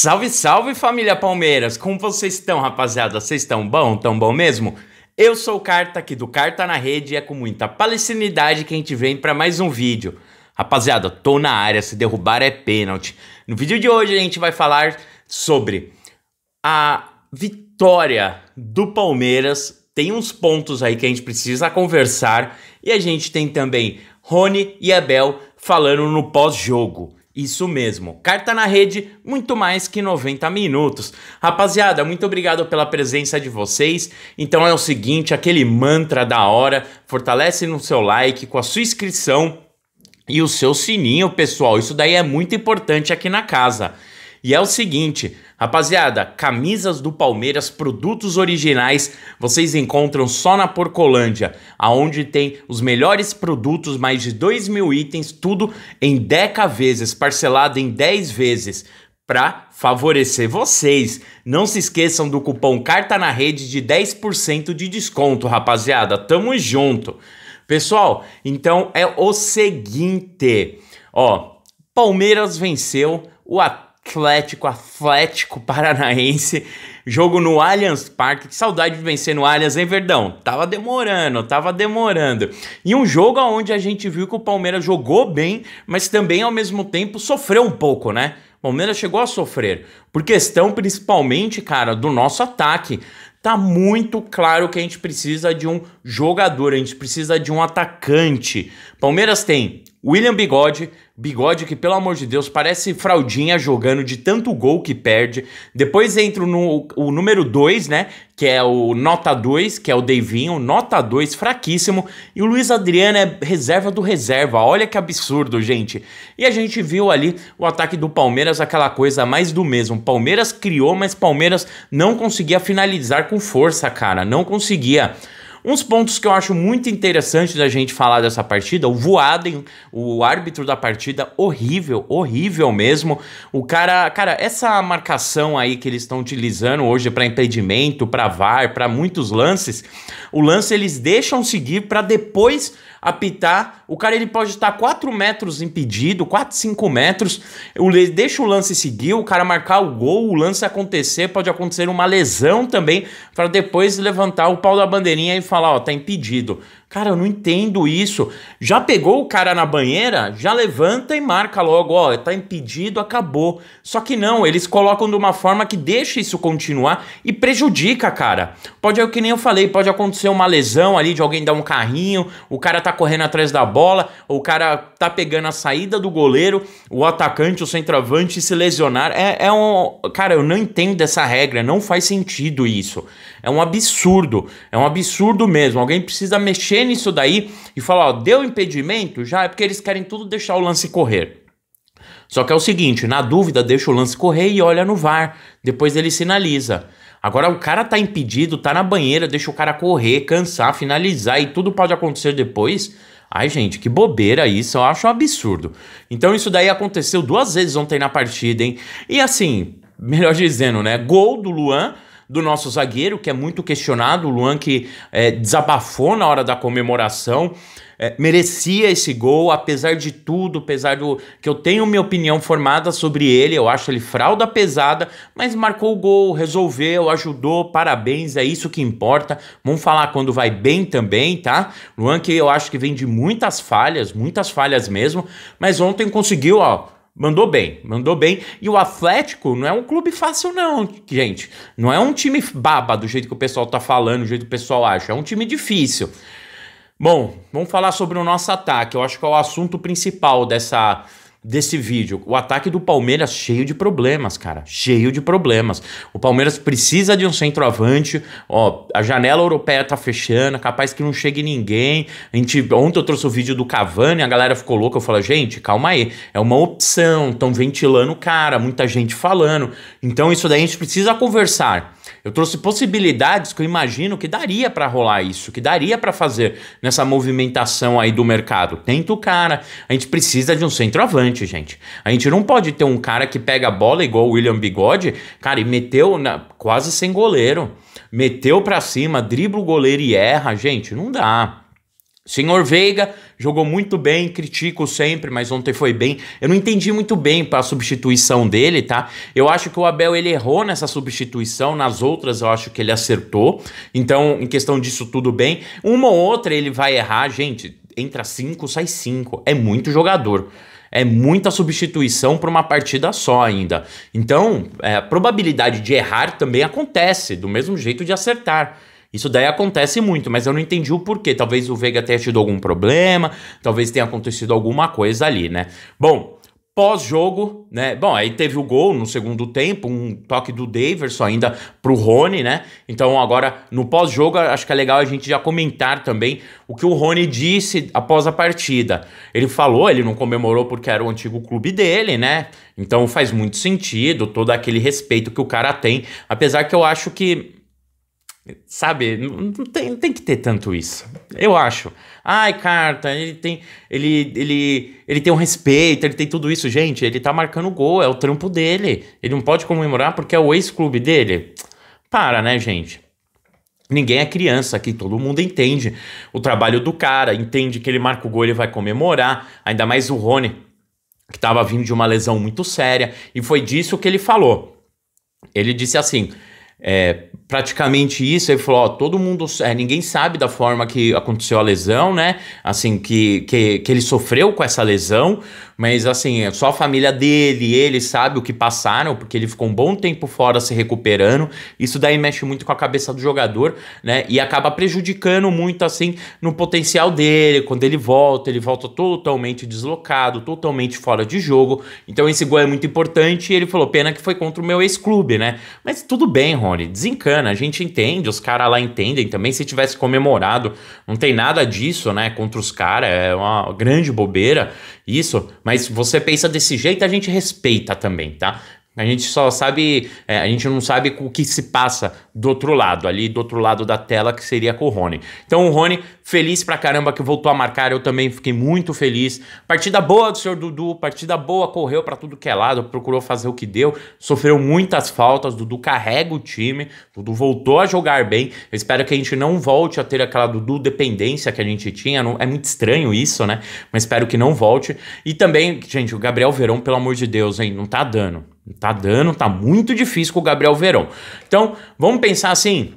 Salve, salve família Palmeiras! Como vocês estão, rapaziada? Vocês estão bom? Tão bom mesmo? Eu sou o Carta aqui do Carta na Rede e é com muita palestinidade que a gente vem para mais um vídeo. Rapaziada, tô na área, se derrubar é pênalti. No vídeo de hoje a gente vai falar sobre a vitória do Palmeiras. Tem uns pontos aí que a gente precisa conversar e a gente tem também Rony e Abel falando no pós-jogo. Isso mesmo, carta na rede, muito mais que 90 minutos. Rapaziada, muito obrigado pela presença de vocês. Então é o seguinte, aquele mantra da hora, fortalece no seu like, com a sua inscrição e o seu sininho, pessoal. Isso daí é muito importante aqui na casa. E é o seguinte, rapaziada, camisas do Palmeiras, produtos originais, vocês encontram só na Porcolândia, aonde tem os melhores produtos, mais de 2 mil itens, tudo em 10 vezes, parcelado em 10 vezes, para favorecer vocês. Não se esqueçam do cupom Carta na Rede de 10% de desconto, rapaziada. Tamo junto. Pessoal, então é o seguinte, ó, Palmeiras venceu o ataque. Atlético, Atlético Paranaense. Jogo no Allianz Parque. Que saudade de vencer no Allianz, hein, Verdão? Tava demorando, tava demorando. E um jogo onde a gente viu que o Palmeiras jogou bem, mas também ao mesmo tempo sofreu um pouco, né? O Palmeiras chegou a sofrer. Por questão, principalmente, cara, do nosso ataque tá muito claro que a gente precisa de um jogador, a gente precisa de um atacante. Palmeiras tem William Bigode, Bigode que pelo amor de Deus parece fraldinha jogando de tanto gol que perde. Depois entra no, o número 2, né, que é o nota 2, que é o Davinho, nota 2 fraquíssimo, e o Luiz Adriano é reserva do reserva. Olha que absurdo, gente. E a gente viu ali o ataque do Palmeiras, aquela coisa mais do mesmo. Palmeiras criou, mas Palmeiras não conseguia finalizar com força, cara, não conseguia. Uns pontos que eu acho muito interessante da gente falar dessa partida, o Voaden, o árbitro da partida, horrível, horrível mesmo. O cara, cara, essa marcação aí que eles estão utilizando hoje para impedimento, para VAR, para muitos lances, o lance eles deixam seguir para depois apitar. O cara ele pode estar 4 metros impedido, 4, 5 metros. Ele deixa o lance seguir, o cara marcar o gol, o lance acontecer, pode acontecer uma lesão também, para depois levantar o pau da bandeirinha e falar falar, ó, tá impedido. Cara, eu não entendo isso. Já pegou o cara na banheira, já levanta e marca logo, ó, tá impedido, acabou. Só que não, eles colocam de uma forma que deixa isso continuar e prejudica, cara. Pode, é que nem eu falei, pode acontecer uma lesão ali de alguém dar um carrinho, o cara tá correndo atrás da bola, o cara tá pegando a saída do goleiro, o atacante, o centroavante se lesionar. É, é um. Cara, eu não entendo essa regra, não faz sentido isso. É um absurdo, é um absurdo mesmo. Alguém precisa mexer mexer nisso daí e falar, ó, deu impedimento, já é porque eles querem tudo deixar o lance correr. Só que é o seguinte, na dúvida, deixa o lance correr e olha no VAR, depois ele sinaliza. Agora o cara tá impedido, tá na banheira, deixa o cara correr, cansar, finalizar e tudo pode acontecer depois. Ai, gente, que bobeira isso, eu acho um absurdo. Então isso daí aconteceu duas vezes ontem na partida, hein? E assim, melhor dizendo, né? Gol do Luan do nosso zagueiro, que é muito questionado, o Luan que é, desabafou na hora da comemoração. É, merecia esse gol, apesar de tudo, apesar do que eu tenho minha opinião formada sobre ele, eu acho ele fralda pesada, mas marcou o gol, resolveu, ajudou, parabéns, é isso que importa. Vamos falar quando vai bem também, tá? Luan que eu acho que vem de muitas falhas, muitas falhas mesmo, mas ontem conseguiu, ó, Mandou bem, mandou bem. E o Atlético não é um clube fácil, não, gente. Não é um time baba do jeito que o pessoal tá falando, do jeito que o pessoal acha. É um time difícil. Bom, vamos falar sobre o nosso ataque. Eu acho que é o assunto principal dessa desse vídeo. O ataque do Palmeiras cheio de problemas, cara. Cheio de problemas. O Palmeiras precisa de um centroavante. Ó, a janela europeia tá fechando, é capaz que não chegue ninguém. A gente, ontem eu trouxe o vídeo do Cavani, a galera ficou louca. Eu falei, gente, calma aí. É uma opção, estão ventilando o cara, muita gente falando. Então isso daí a gente precisa conversar. Eu trouxe possibilidades que eu imagino que daria para rolar isso, que daria para fazer nessa movimentação aí do mercado. Tenta o cara. A gente precisa de um centroavante, gente. A gente não pode ter um cara que pega a bola igual o William Bigode, cara, e meteu na, quase sem goleiro. Meteu para cima, dribla o goleiro e erra, gente, não dá. Senhor Veiga jogou muito bem, critico sempre, mas ontem foi bem. Eu não entendi muito bem para a substituição dele, tá? Eu acho que o Abel ele errou nessa substituição, nas outras eu acho que ele acertou. Então, em questão disso tudo bem. Uma ou outra ele vai errar, gente. Entra cinco, sai cinco. É muito jogador. É muita substituição para uma partida só ainda. Então, é, a probabilidade de errar também acontece, do mesmo jeito de acertar. Isso daí acontece muito, mas eu não entendi o porquê. Talvez o Veiga tenha tido algum problema, talvez tenha acontecido alguma coisa ali, né? Bom, pós-jogo, né? Bom, aí teve o gol no segundo tempo, um toque do Daverson ainda pro Rony, né? Então agora no pós-jogo acho que é legal a gente já comentar também o que o Rony disse após a partida. Ele falou, ele não comemorou porque era o antigo clube dele, né? Então faz muito sentido todo aquele respeito que o cara tem, apesar que eu acho que Sabe, não tem, não tem que ter tanto isso. Eu acho. Ai, carta, ele tem, ele, ele, ele tem um respeito, ele tem tudo isso. Gente, ele tá marcando gol, é o trampo dele. Ele não pode comemorar porque é o ex-clube dele. Para, né, gente? Ninguém é criança aqui, todo mundo entende o trabalho do cara, entende que ele marca o gol, ele vai comemorar, ainda mais o Rony, que estava vindo de uma lesão muito séria, e foi disso que ele falou. Ele disse assim: é, praticamente isso. Ele falou: ó, todo mundo, é, ninguém sabe da forma que aconteceu a lesão, né? Assim, que, que, que ele sofreu com essa lesão, mas assim, é só a família dele, ele sabe o que passaram, porque ele ficou um bom tempo fora se recuperando. Isso daí mexe muito com a cabeça do jogador, né? E acaba prejudicando muito, assim, no potencial dele. Quando ele volta, ele volta totalmente deslocado, totalmente fora de jogo. Então, esse gol é muito importante. E ele falou: pena que foi contra o meu ex-clube, né? Mas tudo bem, Ron. Rony, desencana, a gente entende, os caras lá entendem também. Se tivesse comemorado, não tem nada disso, né? Contra os caras, é uma grande bobeira isso, mas você pensa desse jeito, a gente respeita também, tá? A gente só sabe, é, a gente não sabe o que se passa do outro lado, ali do outro lado da tela, que seria com o Rony. Então o Rony, feliz pra caramba que voltou a marcar, eu também fiquei muito feliz. Partida boa do senhor Dudu, partida boa, correu para tudo que é lado, procurou fazer o que deu, sofreu muitas faltas, Dudu carrega o time, Dudu voltou a jogar bem. Eu espero que a gente não volte a ter aquela Dudu dependência que a gente tinha, não, é muito estranho isso, né? Mas espero que não volte. E também, gente, o Gabriel Verão, pelo amor de Deus, hein, não tá dando. Tá dando, tá muito difícil com o Gabriel Verão. Então, vamos pensar assim: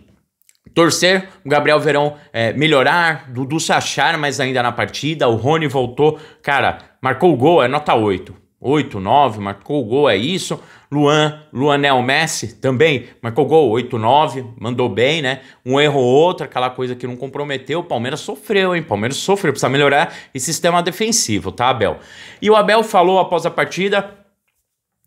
torcer o Gabriel Verão é, melhorar, Dudu se achar mais ainda na partida, o Rony voltou, cara, marcou o gol, é nota 8. 8, 9, marcou o gol, é isso. Luan, Luanel Messi também marcou gol, 8, 9, mandou bem, né? Um erro ou outro, aquela coisa que não comprometeu. O Palmeiras sofreu, hein? O Palmeiras sofreu, precisa melhorar esse sistema defensivo, tá, Abel? E o Abel falou após a partida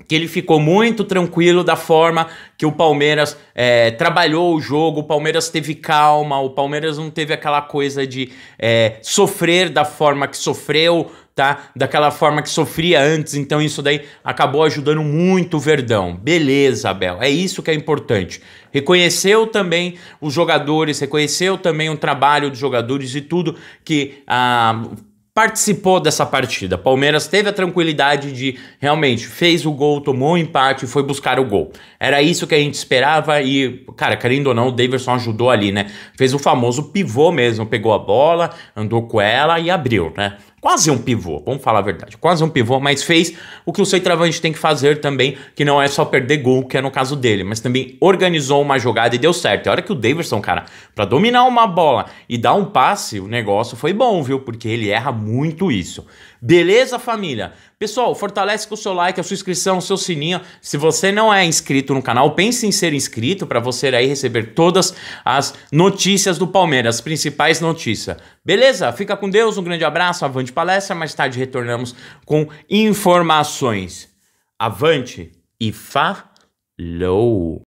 que ele ficou muito tranquilo da forma que o Palmeiras é, trabalhou o jogo, o Palmeiras teve calma, o Palmeiras não teve aquela coisa de é, sofrer da forma que sofreu, tá? Daquela forma que sofria antes, então isso daí acabou ajudando muito o Verdão. Beleza, Abel, é isso que é importante. Reconheceu também os jogadores, reconheceu também o trabalho dos jogadores e tudo que Ah, participou dessa partida. Palmeiras teve a tranquilidade de realmente fez o gol, tomou o empate e foi buscar o gol. Era isso que a gente esperava e, cara, querendo ou não, o Davidson ajudou ali, né? Fez o famoso pivô mesmo, pegou a bola, andou com ela e abriu, né? quase um pivô, vamos falar a verdade, quase um pivô, mas fez o que o centroavante tem que fazer também, que não é só perder gol, que é no caso dele, mas também organizou uma jogada e deu certo. E é a hora que o Davidson, cara, para dominar uma bola e dar um passe, o negócio foi bom, viu? Porque ele erra muito isso. Beleza, família? Pessoal, fortalece com o seu like, a sua inscrição, o seu sininho. Se você não é inscrito no canal, pense em ser inscrito para você aí receber todas as notícias do Palmeiras, as principais notícias. Beleza? Fica com Deus, um grande abraço, avante palestra, mais tarde retornamos com informações. Avante e falou!